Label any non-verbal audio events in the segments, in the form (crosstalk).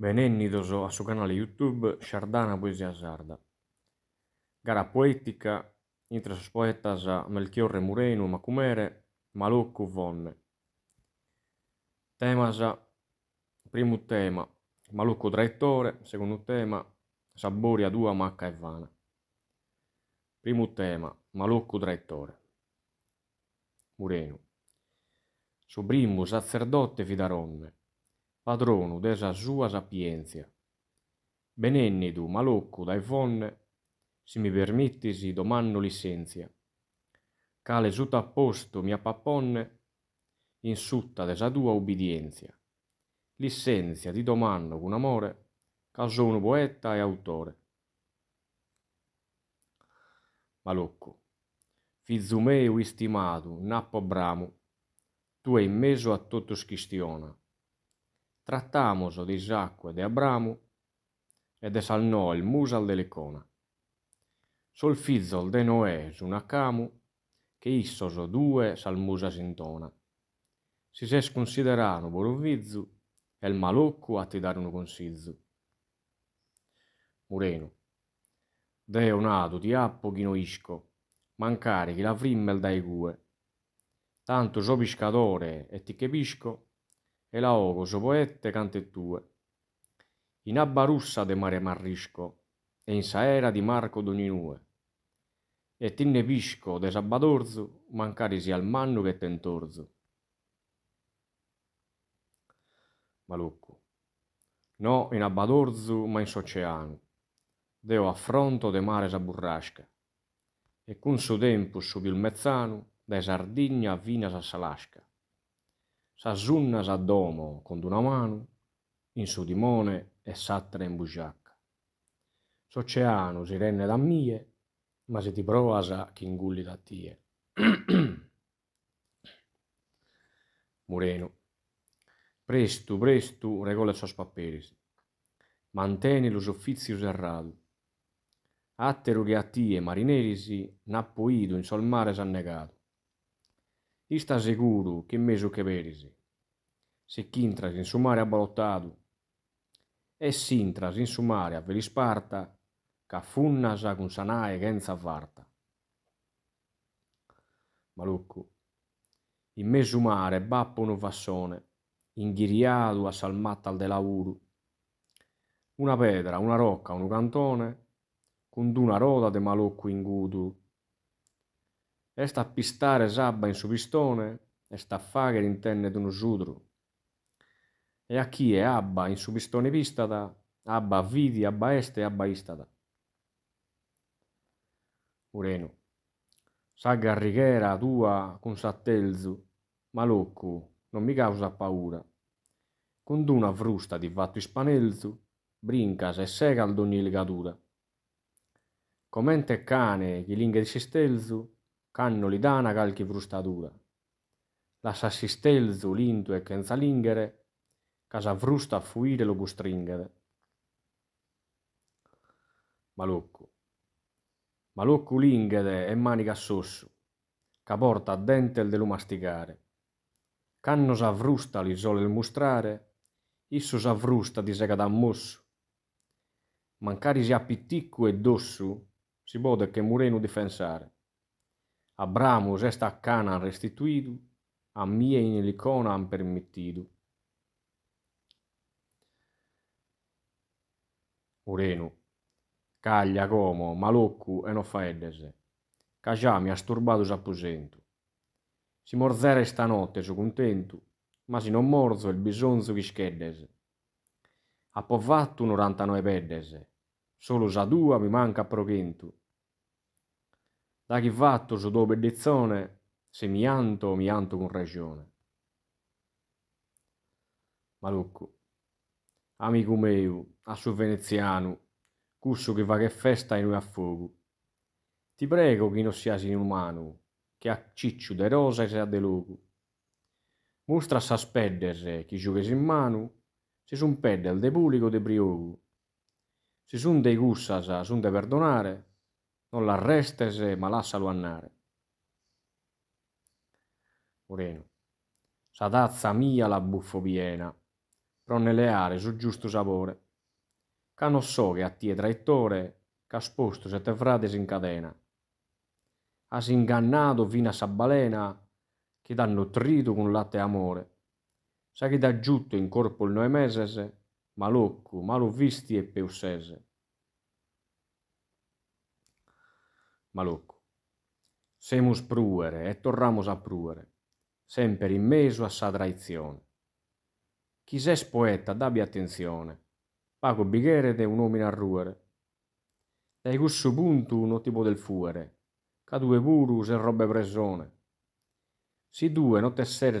Benennidoso al suo canale YouTube Sciardana Poesia Sarda. Gara poetica intre sus poetas a Melchiorre Murenu Macumere Malocco Vonne. Temasa, primo tema, Malocco Traettore, secondo tema, Saboria Dua Macca e Vana. Primo tema, Malocco Traettore. Murenu. Suo primo sacerdote fidaronne padrono della sua sapienza. Benennidu, malocco, dai fonne, se mi permettesi, domando licenzia. Cale sutta a mia papponne, in sutta della tua ubbidienza. Licenzia, ti domando con amore, che sono poeta e autore. Malocco, fizzu meu istimato, nappo bramo, tu hai in meso a tutto schistiona trattamoslo di Isacco e di Abramo ed esalnò il musal dell'icona. Solfizzol de Noè su Nacamu, che issoso due salmusa sintona. Si se sconsiderano borovizzu e il malocco a ti maloccu attidarono consizzu. Mureno. Deo nato di appo chinoisco, mancare chi la frimmel dai gue. Tanto so piscatore e ti capisco, e la oro, so poette cante tue. In abba russa de mare marrisco, e in saera di Marco d'Oninue. E tinne pisco de sabbadorzu, mancarisi al mannu che tentorzu. Malucco. No in abbadorzu, ma in soceano. Deo affronto de mare saburrasca. E cun su tempus il mezzano, de Sardigna a Vina sa Salasca s'azzunnase sa domo con d'una mano, in su dimone e s'attra in busciacca. S'oceanu si renne da mie, ma se ti sa chi ingulli da tie. (clears throat) Murenu. presto, presto, regole sos paperis. Manteni lo soffizio serradu. Atteru che a tie marinerisi, n'appoido in sol mare s'annegadu. Está seguro que mesmo che berisi. Se quintras in sumaria balotadu. E sintras in sumaria velisparta, ca funnas a cun sanae genza varta. Malucco, In mezzo mare bappo un vassone, inghiriato a salmattal de lauru. Una pedra, una rocca, un cantone, con una roda de maluccu ingudu e sta a pistare Sabba in suo pistone e sta a fare l'intenne di uno giudro. E a chi è Abba in suo pistone pistata, Abba vidi, Abba est e Abba istata. Ureno. Saga righera tua con sattelzu, ma locco, non mi causa paura. Con d'una frusta di vatto ispanelzu, brinca se sega ad ogni legatura. Comente cane, chi linga di sistelzu, cannoli d'anacal che frusta dura. La s'assistelzu lintu e chenzalinghere, ca s'avrusta a fuire lo custringhere. Maloccu. Maloccu linghede e manica sosso, ca porta a dentel de lo masticare. Canno s'avrusta li sole il mustrare, issu s'avrusta di sega d'ammossu. Mancari si appitticcu e dossu, si pode che murenu difensare. Abramo gesta a Canaan restituidu, a mie in licona han permittidu. Urenu, Caglia, Como, Maloccu e non Nofaedese, Cajá mi ha sturbato s'apposento. Si morzere stanotte, su contento, ma si non morzo il bisonzo chi scheddese. Appovattu 99 peddese, solo sa dua mi manca a proghentu, da chi va attorno dopo edizione, se mi anto, mi anto con ragione. Malucco, amico mio, a suo veneziano, cusso che va che festa in noi a fuoco. Ti prego che non siasi inumano, che a ciccio de rosa e sia de loco. Mostra sa spedderse chi giochesi in mano, se son pedel de pulico de brioco. Se son dei gussas, son de perdonare, non l'arrestese, ma lassalo annare. Moreno. Sadazza mia la buffo piena, però nelle are su giusto sapore. non so che a tie traittore, ca sposto se te frate si incatena. si ingannato fino a sabbalena, che t'ha nutrito con latte e amore. Sa che da giutto in corpo il noe meses, ma lo visti e peussese. Malocco. Semus pruere e torramus a pruere, sempre in meso a sa traizione. Chi ses poeta, d'abbia attenzione, pago bighere de un omine a ruere. Dai gussu puntu no tipo del fuere, cadue burus e robe bresone. Si due notte e sere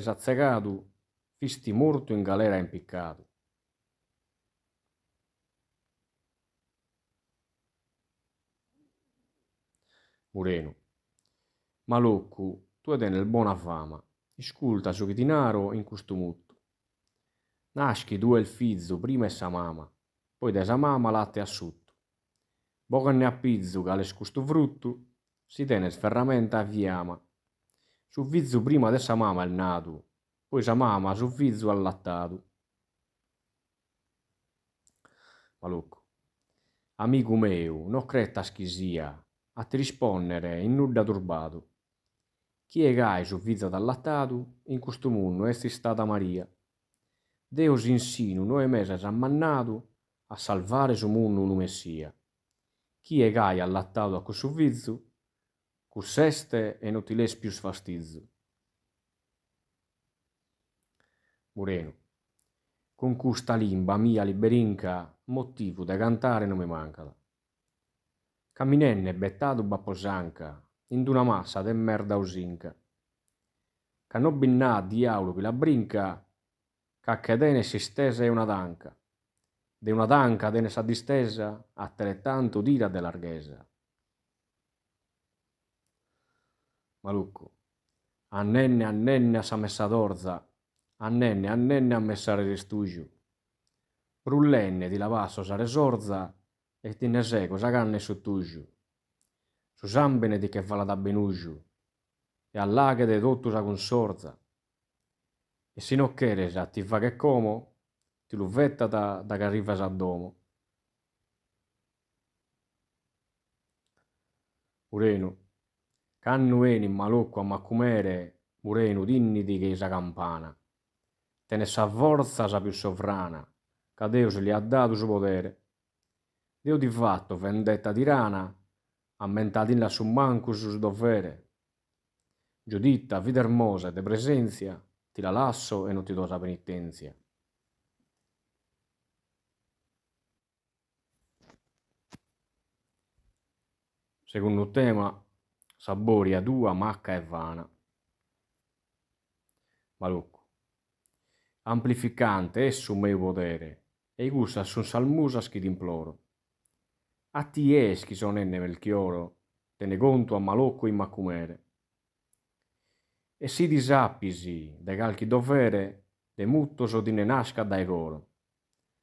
fisti morto in galera impiccato. Urenu. Ma Loccu, tu ed nel buona fama, sculta ciò che ti dinaro in questo mutto. Nasci due il fizzo, prima e sa mama, poi da sa mama latte assutto. Boca ne appizzo, cale scusto frutto, si tene sferramenta a viama. Su vizzo prima de sa mama il natu, poi sa mama su vizzo allattato. Malocco. Amico mio, non cretta schisia, a ti risponnere in nudda turbato. Chi è gai su sovvizza dall'attato, in questo costum'unno esti stata Maria. Deus insinu noi mesa rammannatu a salvare su munno un messia. Chi è gai allattato a questo cosuvizzu, cusseste e non ti notiles più sfastizzo. Moreno. Con questa limba mia liberinca, motivo da cantare non mi mancata. Caminenne bettadu bapo zanca, in d'una massa de merda usinca. Ca no binnà diavolo che la brinca, ca che dene si stese una danca. De una danca dene sa distesa, altrettanto d'ira de larghesa. Malucco. Annenne, annenne a sa messa d'orza, annenne, annenne a messare restugio. Brullenne di lavasso sa resorza, e ti ne seco sa canne sottugiu. Su sambene di che vala da benugiu, e all'aghe de tutto sa consorza. E se non chiede sa ti fa che como, ti luvetta da, da che arriva sa domo. Urenu, cannu eni malocco a maccumere, Murenu dinniti che sa campana. Te ne sa forza sa più sovrana, che Deus gli ha dato suo potere. Dio di fatto vendetta di rana, in la su manco sus dovere. Giuditta, vita ermosa de presenzia, ti la lasso e non ti do la penitenzia. Secondo tema, sabori a dua, macca e vana. Malucco. Amplificante, esso mio potere, e gusta su salmusa schi imploro a ti son enne Melchioro, te ne gonto a malocco in macumere. E si disappisi de calchi dovere, de mutto so di ne nasca dai coro.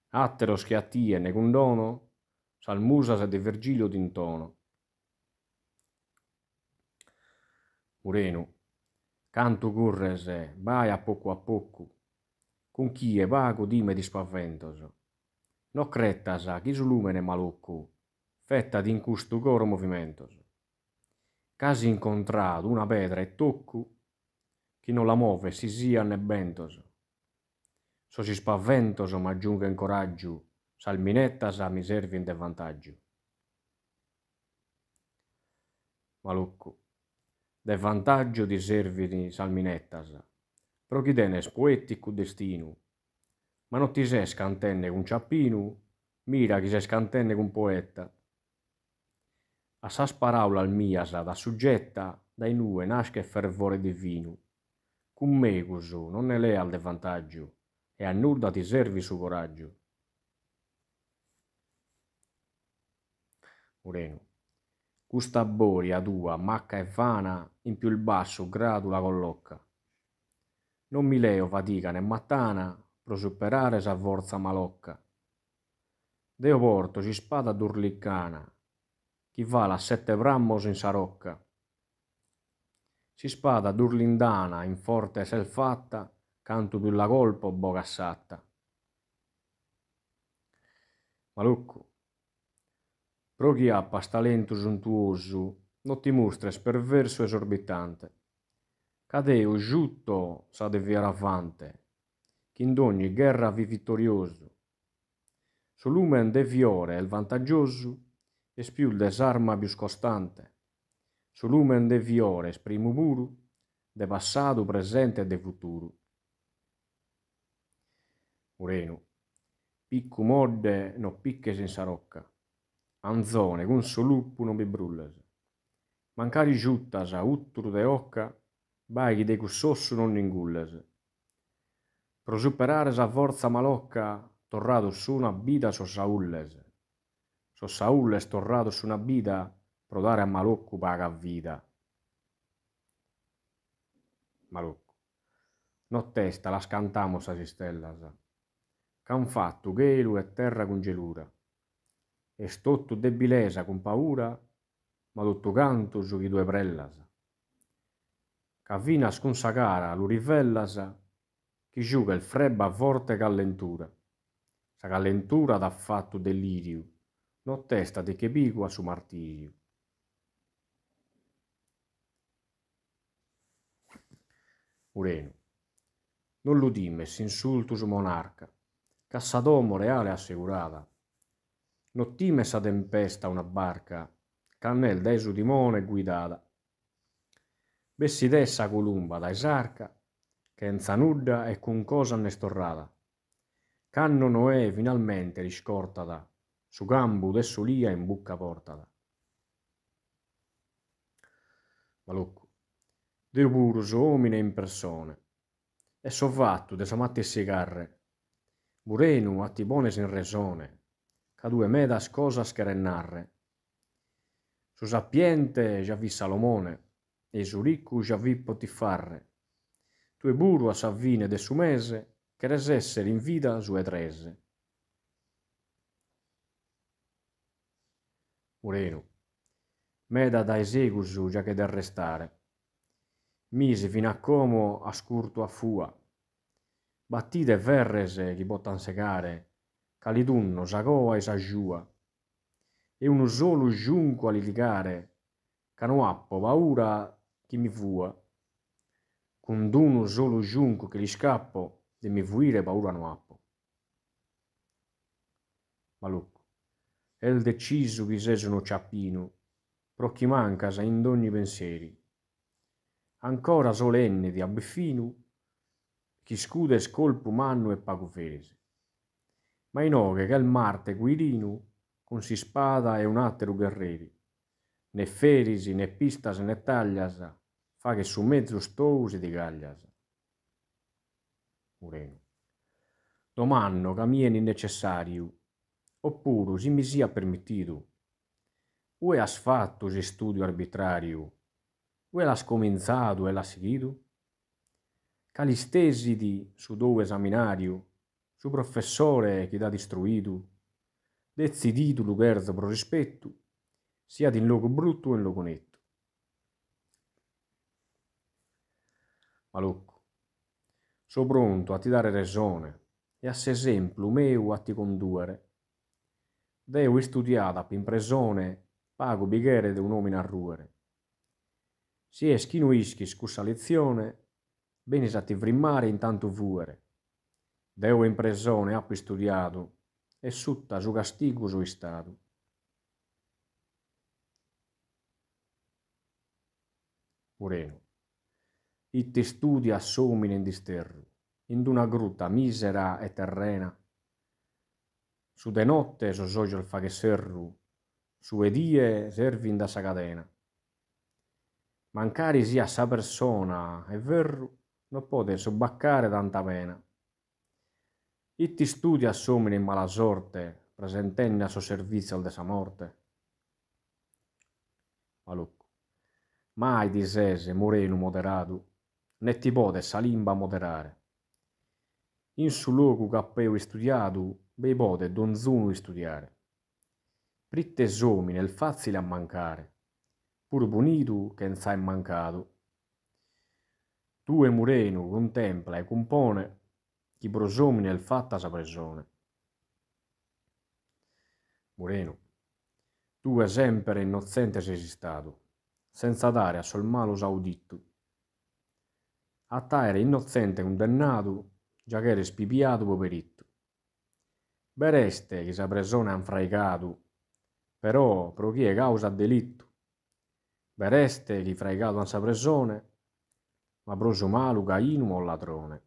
Attero schiattie ne condono, salmusase de Virgilio d'intono. Urenu, canto currese, vai a poco a poco, con chi è vago dime di spaventoso. No sa, chi su lumene malocco, fetta di incustugoro movimentos. Casi incontrado una pedra e tocco, chi non la muove si sia ne bentos. So si spaventoso ma giunga in coraggio, salminetta sa mi servi in devantaggio. Malucco, devantaggio di servini salminettas, pro chi denes poeticu destinu, ma non ti se scantenne con ciappinu, mira chi se scantenne con poeta a sas paraula almiasa da suggetta dai nue nasce fervore divinu. Cum megusu non ne lea al de vantaggio, e a nulla ti servi su coraggio. Ureno. Custa boria tua, macca e vana, in più il basso gradula collocca. Non mi leo fatica né mattana, prosuperare sa forza malocca. Deo porto ci spada d'urlicana, chi va la sette Brammos in sarocca. Si spada d'Urlindana in forte sel fatta, canto d'ulla colpo bocassatta. Malucco. Pro chi ha pastalento giuntuoso, ti mustres perverso esorbitante. o giutto sa deviare avante, che in ogni guerra vi vittorioso. Solumen de fiore il vantaggioso, espiuldes arma bius constante. Su lumen de viores primu muru, de passato, presente e de futuro. Urenu. Piccu modde no picche senza rocca. Anzone cun soluppu non bibrulles. Mancari giuttas a utturu de occa, baghi de cussossu non ingulles. Prosuperare sa forza malocca, torradu su una vita so saulles. So Saul è stornato su una vida prodare a Malocco paga a vita. Malocco. No testa, la scantamos a Sistellas. Can fatto gelu e terra con gelura. E stotto debilesa con paura, ma tutto canto chi due prellas. Cavina sconsagara l'urivellas, chi giuga il frebba a volte callentura. Sa callentura fatto delirio No testa de che bigua su martillo. Ureno. Non l'udimes insultus monarca, cassadomo reale assicurada. Nottimes a tempesta una barca, cannel da esudimone guidata. dessa columba da esarca, senza nudda e con cosa nestorrada. Canno Noè finalmente riscortata, su gambu adesso lia in bucca portala. Malocco. Deu burso omine in persone. E sovvattu de samatti e sigarre. Burenu a tibones in resone. Cadue medas cosas che rennarre. Su sapiente già vi Salomone. E su riccu già vi Potifarre. Tue buru a savvine de su mese. Che resessere in vita sue trese Urenu. Meda da esegus già che del restare. Misi fino a como a scurto a fua. Battide verrese li bottan segare, calidunno sagoa e saggiua. E uno solo giunco a litigare, canoappo paura chi mi vua. Con d'uno solo giunco che li scappo, de mi vuire paura no appo. Malucco el deciso chi sesono ciappino, pro chi sa in d'ogni pensieri. Ancora solenne di abeffinu, chi scude e scolpo mannu e pago fese. Ma in inoghe che il Marte Guirinu, con si spada e un atteru guerreri, né ferisi, né pistas, né tagliasa, fa che su mezzo stousi di gaglias. Ureno. Domanno cammini necessario, oppure si mi sia permettito. Ue has fatto se studio arbitrario? Ue l'has cominciato e l'has seguito? di su dove esaminario, su professore che da distruito, decidito l'ugerza pro rispetto, sia in luogo brutto e in luogo netto. Malucco, so pronto a ti dare ragione e a se esempio meu a ti condurre Deu studiata in presone pago bighere de uomo a ruere. Si es chinu ischis lezione, benis a ti vrimmare intanto vuere. Deu in presone appi studiato, e sutta su castigu sui stadu. Ureno. Itti studia assomine in disterru, in una grutta misera e terrena, su de notte so socio il fare serru, su e die servin da sa catena. Mancari sia sa persona e verru, non pote sobbaccare tanta pena. Itti studia assomina in mala sorte, presentenne a suo servizio al de sa morte. Malucco. Mai disese moreno moderato, né ti pote sa limba moderare. In su locu cappeu studiato, bote don zunu studiare. Pritte somi nel facile a mancare, pur bonito che non sai mancato. Tu e Murenu contempla e compone chi prosomi nel fatta sa presone. Murenu, tu è sempre innocente sei stato, senza dare a sol malo sauditto. A te era innocente condannato, già che eri spipiato poveritto bereste che sa persona han fraigadu, però pro chi è causa delitto. Bereste chi fraigadu han sa persone, ma pro su malu cainu o ladrone.